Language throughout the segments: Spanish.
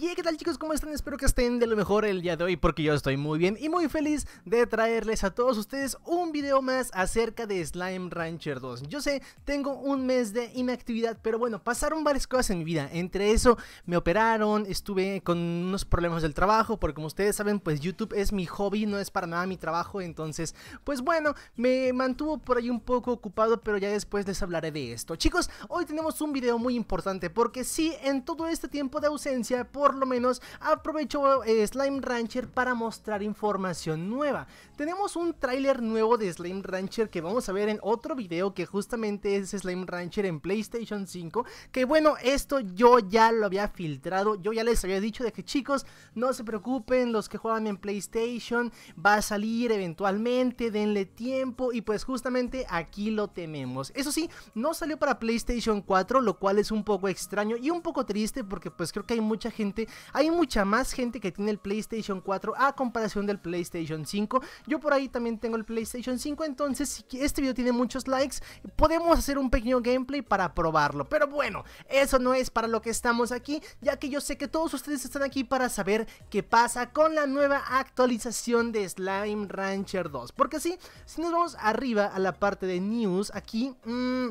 y ¿qué tal chicos? ¿Cómo están? Espero que estén de lo mejor el día de hoy porque yo estoy muy bien y muy feliz de traerles a todos ustedes un video más acerca de Slime Rancher 2. Yo sé, tengo un mes de inactividad, pero bueno, pasaron varias cosas en mi vida. Entre eso, me operaron, estuve con unos problemas del trabajo, porque como ustedes saben, pues YouTube es mi hobby, no es para nada mi trabajo. Entonces, pues bueno, me mantuvo por ahí un poco ocupado, pero ya después les hablaré de esto. Chicos, hoy tenemos un video muy importante porque sí, en todo este tiempo de ausencia, por lo menos aprovecho eh, Slime Rancher para mostrar información nueva. Tenemos un tráiler nuevo de Slime Rancher que vamos a ver en otro video que justamente es Slime Rancher en PlayStation 5. Que bueno, esto yo ya lo había filtrado, yo ya les había dicho de que chicos, no se preocupen, los que juegan en PlayStation va a salir eventualmente, denle tiempo y pues justamente aquí lo tenemos Eso sí, no salió para PlayStation 4, lo cual es un poco extraño y un poco triste porque pues creo que hay mucha gente hay mucha más gente que tiene el PlayStation 4 a comparación del PlayStation 5. Yo por ahí también tengo el PlayStation 5, entonces si este video tiene muchos likes, podemos hacer un pequeño gameplay para probarlo. Pero bueno, eso no es para lo que estamos aquí, ya que yo sé que todos ustedes están aquí para saber qué pasa con la nueva actualización de Slime Rancher 2. Porque sí, si nos vamos arriba a la parte de news, aquí... Mm,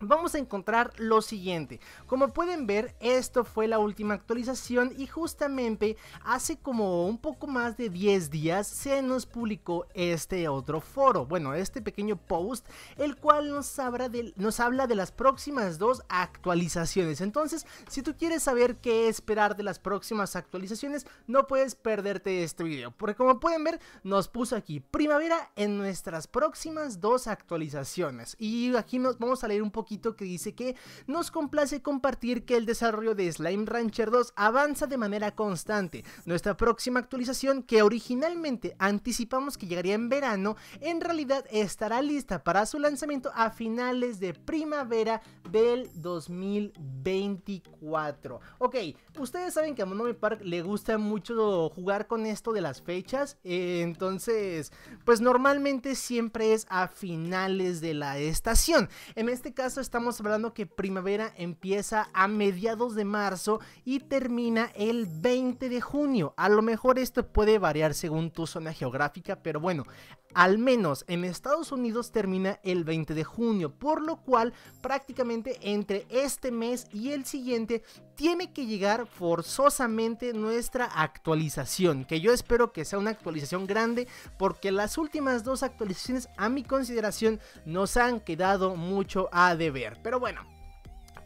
vamos a encontrar lo siguiente. Como pueden ver, esto fue la última actualización y justamente hace como un poco más de 10 días se nos publicó este otro foro, bueno, este pequeño post, el cual nos, habla de, nos habla de las próximas dos actualizaciones. Entonces, si tú quieres saber qué esperar de las próximas actualizaciones, no puedes perderte este video, porque como pueden ver, nos puso aquí primavera en nuestras próximas dos actualizaciones. Y aquí nos vamos a leer un poco que dice que nos complace compartir que el desarrollo de Slime Rancher 2 avanza de manera constante. Nuestra próxima actualización, que originalmente anticipamos que llegaría en verano, en realidad estará lista para su lanzamiento a finales de primavera del 2024. Ok, ustedes saben que a Monomy Park le gusta mucho jugar con esto de las fechas, eh, entonces, pues normalmente siempre es a finales de la estación. En este caso, estamos hablando que primavera empieza a mediados de marzo y termina el 20 de junio. A lo mejor esto puede variar según tu zona geográfica, pero bueno, al menos en Estados Unidos termina el 20 de junio, por lo cual prácticamente entre este mes y el siguiente tiene que llegar forzosamente nuestra actualización, que yo espero que sea una actualización grande porque las últimas dos actualizaciones a mi consideración nos han quedado mucho a ver. Pero bueno,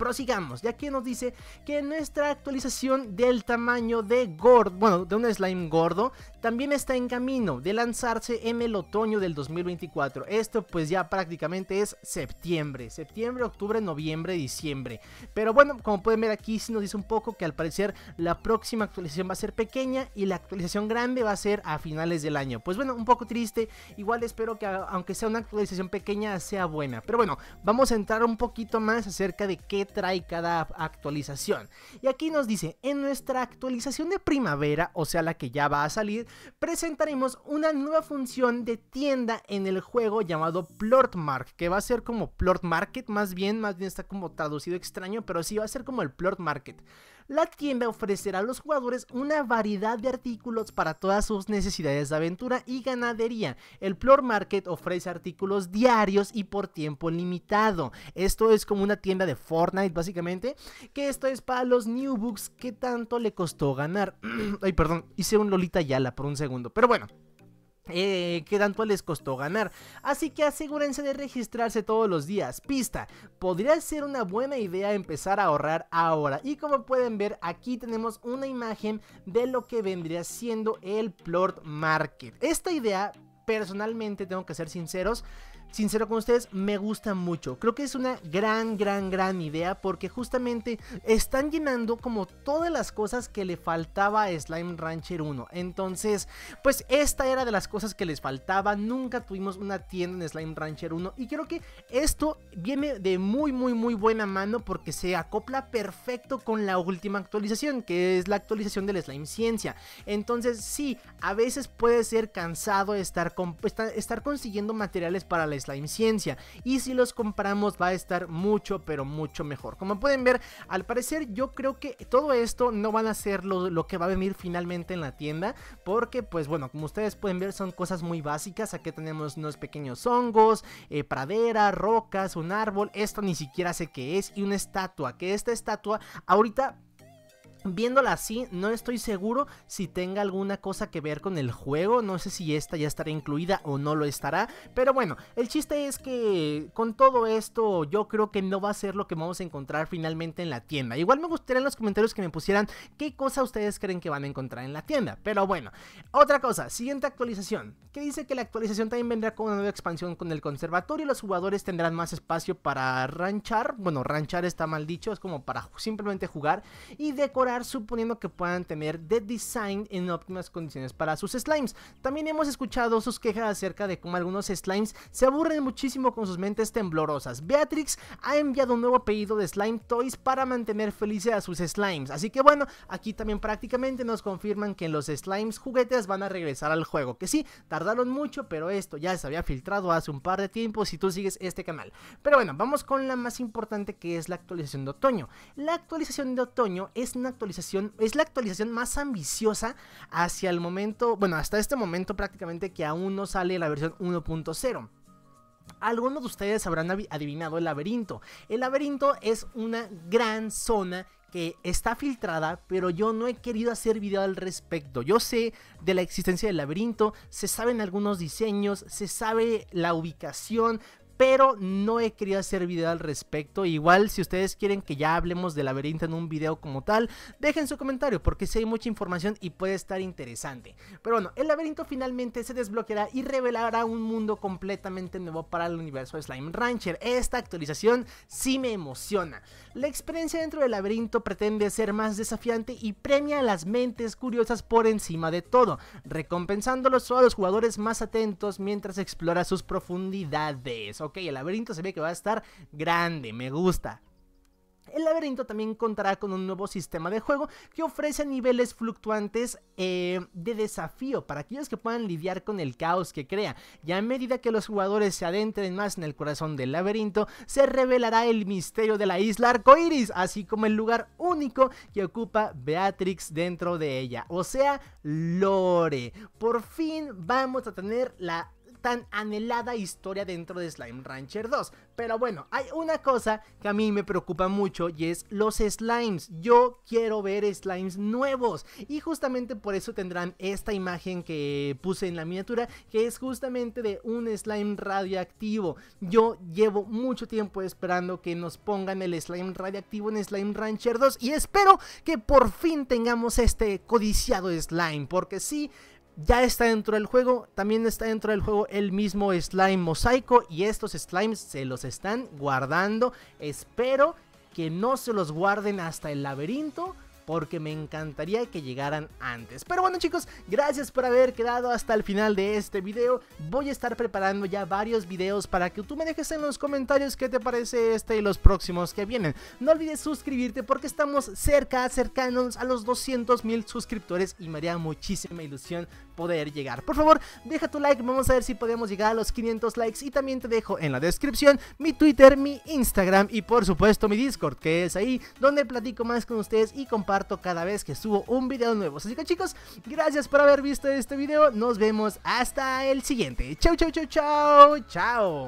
prosigamos. Ya que nos dice que nuestra actualización del tamaño de gordo, bueno, de un slime gordo, también está en camino de lanzarse en el otoño del 2024. Esto pues ya prácticamente es septiembre, septiembre, octubre, noviembre, diciembre. Pero bueno, como pueden ver aquí sí nos dice un poco que al parecer la próxima actualización va a ser pequeña y la actualización grande va a ser a finales del año. Pues bueno, un poco triste, igual espero que aunque sea una actualización pequeña sea buena. Pero bueno, vamos a entrar un poquito más acerca de qué trae cada actualización. Y aquí nos dice, en nuestra actualización de primavera, o sea la que ya va a salir, presentaremos una nueva función de tienda en el juego llamado Mark, que va a ser como Plot Market, más bien, más bien está como traducido extraño, pero sí va a ser como el Plot Market. La tienda ofrecerá a los jugadores una variedad de artículos para todas sus necesidades de aventura y ganadería. El Plot Market ofrece artículos diarios y por tiempo limitado. Esto es como una tienda de Fortnite básicamente. Que esto es para los New Books que tanto le costó ganar. Ay, perdón, hice un Lolita Yala por un segundo. Pero bueno, qué eh, que tanto les costó ganar. Así que asegúrense de registrarse todos los días. Pista, podría ser una buena idea empezar a ahorrar ahora. Y como pueden ver, aquí tenemos una imagen de lo que vendría siendo el Plot Market. Esta idea, personalmente, tengo que ser sinceros, sincero con ustedes, me gusta mucho. Creo que es una gran, gran, gran idea porque justamente están llenando como todas las cosas que le faltaba a Slime Rancher 1. Entonces, pues esta era de las cosas que les faltaba. Nunca tuvimos una tienda en Slime Rancher 1 y creo que esto viene de muy, muy, muy buena mano porque se acopla perfecto con la última actualización, que es la actualización del Slime Ciencia. Entonces, sí, a veces puede ser cansado estar, estar consiguiendo materiales para la la inciencia Y si los compramos va a estar mucho, pero mucho mejor. Como pueden ver, al parecer yo creo que todo esto no van a ser lo, que va a venir finalmente en la tienda. Porque pues bueno, como ustedes pueden ver son cosas muy básicas. Aquí tenemos unos pequeños hongos, eh, pradera, rocas, un árbol. Esto ni siquiera sé qué es. Y una estatua, que esta estatua ahorita Viéndola así, no estoy seguro si tenga alguna cosa que ver con el juego, no sé si esta ya estará incluida o no lo estará, pero bueno, el chiste es que con todo esto yo creo que no va a ser lo que vamos a encontrar finalmente en la tienda. Igual me gustaría en los comentarios que me pusieran qué cosa ustedes creen que van a encontrar en la tienda, pero bueno. Otra cosa, siguiente actualización, que dice que la actualización también vendrá con una nueva expansión con el conservatorio, los jugadores tendrán más espacio para ranchar, bueno, ranchar está mal dicho, es como para simplemente jugar y decorar suponiendo que puedan tener The design en óptimas condiciones para sus slimes. También hemos escuchado sus quejas acerca de cómo algunos slimes se aburren muchísimo con sus mentes temblorosas. Beatrix ha enviado un nuevo pedido de slime toys para mantener felices a sus slimes. Así que bueno, aquí también prácticamente nos confirman que los slimes juguetes van a regresar al juego. Que sí, tardaron mucho, pero esto ya se había filtrado hace un par de tiempo si tú sigues este canal. Pero bueno, vamos con la más importante que es la actualización de otoño. La actualización de otoño es una es la actualización más ambiciosa hacia el momento, bueno, hasta este momento prácticamente que aún no sale la versión 1.0. Algunos de ustedes habrán adivinado el laberinto. El laberinto es una gran zona que está filtrada, pero yo no he querido hacer video al respecto. Yo sé de la existencia del laberinto, se saben algunos diseños, se sabe la ubicación, pero no he querido hacer video al respecto. Igual si ustedes quieren que ya hablemos de laberinto en un video como tal, dejen su comentario porque si sí hay mucha información y puede estar interesante. Pero bueno, el laberinto finalmente se desbloqueará y revelará un mundo completamente nuevo para el universo de Slime Rancher. Esta actualización sí me emociona. La experiencia dentro del laberinto pretende ser más desafiante y premia a las mentes curiosas por encima de todo, recompensándolos a los jugadores más atentos mientras explora sus profundidades ok, el laberinto se ve que va a estar grande, me gusta. El laberinto también contará con un nuevo sistema de juego que ofrece niveles fluctuantes eh, de desafío para aquellos que puedan lidiar con el caos que crea. Y a medida que los jugadores se adentren más en el corazón del laberinto, se revelará el misterio de la isla arcoiris, así como el lugar único que ocupa Beatrix dentro de ella, o sea, Lore. Por fin vamos a tener la tan anhelada historia dentro de Slime Rancher 2. Pero bueno, hay una cosa que a mí me preocupa mucho y es los slimes. Yo quiero ver slimes nuevos y justamente por eso tendrán esta imagen que puse en la miniatura que es justamente de un slime radioactivo. Yo llevo mucho tiempo esperando que nos pongan el slime radioactivo en Slime Rancher 2 y espero que por fin tengamos este codiciado slime porque sí, ya está dentro del juego. También está dentro del juego el mismo slime mosaico. Y estos slimes se los están guardando. Espero que no se los guarden hasta el laberinto porque me encantaría que llegaran antes. Pero bueno chicos, gracias por haber quedado hasta el final de este video. Voy a estar preparando ya varios videos para que tú me dejes en los comentarios qué te parece este y los próximos que vienen. No olvides suscribirte porque estamos cerca, cercanos a los 200 mil suscriptores y me haría muchísima ilusión poder llegar. Por favor, deja tu like, vamos a ver si podemos llegar a los 500 likes y también te dejo en la descripción mi Twitter, mi Instagram y por supuesto mi Discord, que es ahí donde platico más con ustedes y comparto cada vez que subo un video nuevo. Así que chicos, gracias por haber visto este video. Nos vemos hasta el siguiente. Chau, chau, chau, chau. Chao.